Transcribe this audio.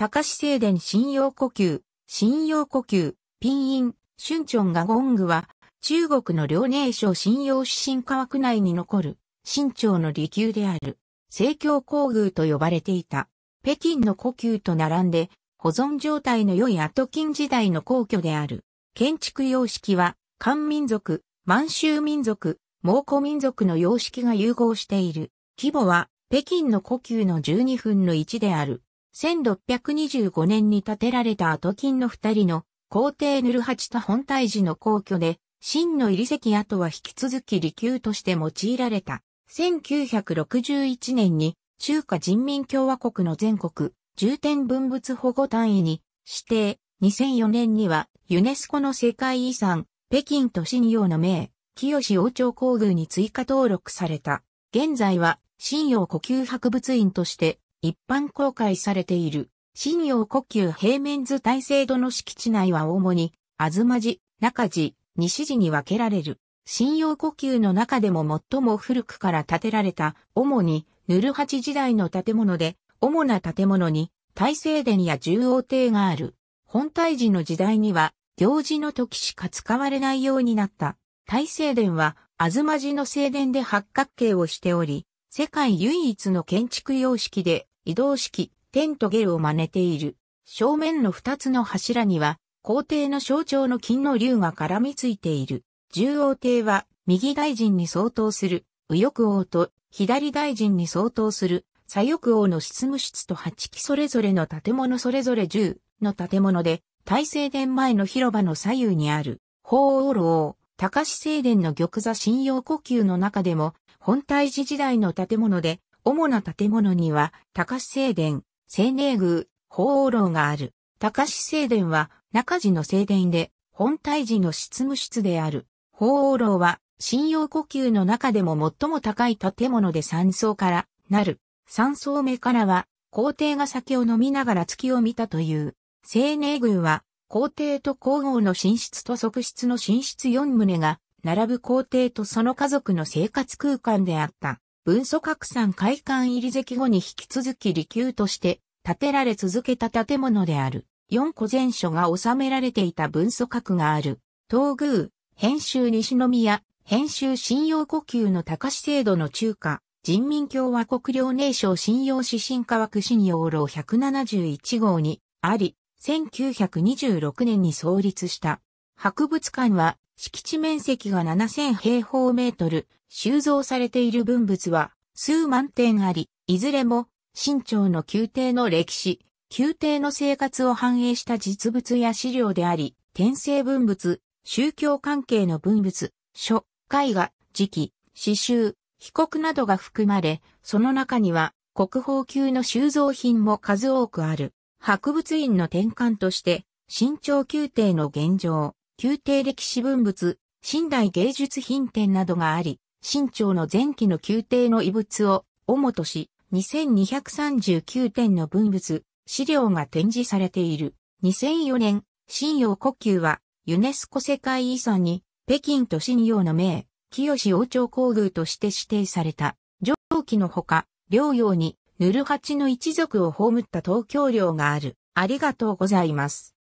高志静電信用呼吸、信用呼吸、ピンイン、春ンがゴングは、中国の遼寧省信用指針科学内に残る、新朝の離宮である、西京皇宮と呼ばれていた。北京の故宮と並んで、保存状態の良いアトキン時代の皇居である。建築様式は、漢民族、満州民族、蒙古民族の様式が融合している。規模は、北京の故宮の12分の1である。1625年に建てられた後金の二人の皇帝ヌルハチタ本体寺の皇居で、真の入石跡は引き続き利休として用いられた。1961年に中華人民共和国の全国重点文物保護単位に指定。2004年にはユネスコの世界遺産北京都信用の名清王朝皇宮に追加登録された。現在は信用呼吸博物院として一般公開されている、信用呼吸平面図体制度の敷地内は主に、あずまじ、中寺、西寺に分けられる。信用呼吸の中でも最も古くから建てられた、主に、ヌルハチ時代の建物で、主な建物に、大聖殿や重王帝がある。本体寺の時代には、行事の時しか使われないようになった。大聖殿は、あずまじの聖殿で八角形をしており、世界唯一の建築様式で、移動式、天とルを真似ている。正面の二つの柱には、皇帝の象徴の金の竜が絡みついている。中央帝は、右大臣に相当する、右翼王と、左大臣に相当する、左翼王の執務室と八期。それぞれの建物それぞれ10の建物で、大聖殿前の広場の左右にある、法王楼、高志聖殿の玉座信用呼吸の中でも、本体寺時代の建物で、主な建物には、高志聖殿、青寧宮、法王楼がある。高橋聖殿は、中寺の聖殿で、本体寺の執務室である。法王楼は、信用呼吸の中でも最も高い建物で3層からなる。3層目からは、皇帝が酒を飲みながら月を見たという。青寧宮は、皇帝と皇后の寝室と側室の寝室4棟が、並ぶ皇帝とその家族の生活空間であった。文祖拡散会館入り席後に引き続き離宮として建てられ続けた建物である。4個前書が収められていた文祖閣がある。東宮、編集西宮、編集信用呼吸の高し制度の中華、人民共和国領内省信用指針科学信用老171号にあり、1926年に創立した博物館は敷地面積が7000平方メートル、収蔵されている文物は数万点あり、いずれも新朝の宮廷の歴史、宮廷の生活を反映した実物や資料であり、天性文物、宗教関係の文物、書、絵画、磁器、詩集、被告などが含まれ、その中には国宝級の収蔵品も数多くある。博物院の転換として、新朝宮廷の現状、宮廷歴史文物、新代芸術品展などがあり、清朝の前期の宮廷の遺物を主とし、2239点の文物、資料が展示されている。2004年、新陽故宮は、ユネスコ世界遺産に、北京と新陽の名、清王朝皇宮として指定された。上記のほか、両陽に、ヌルハチの一族を葬った東京領がある。ありがとうございます。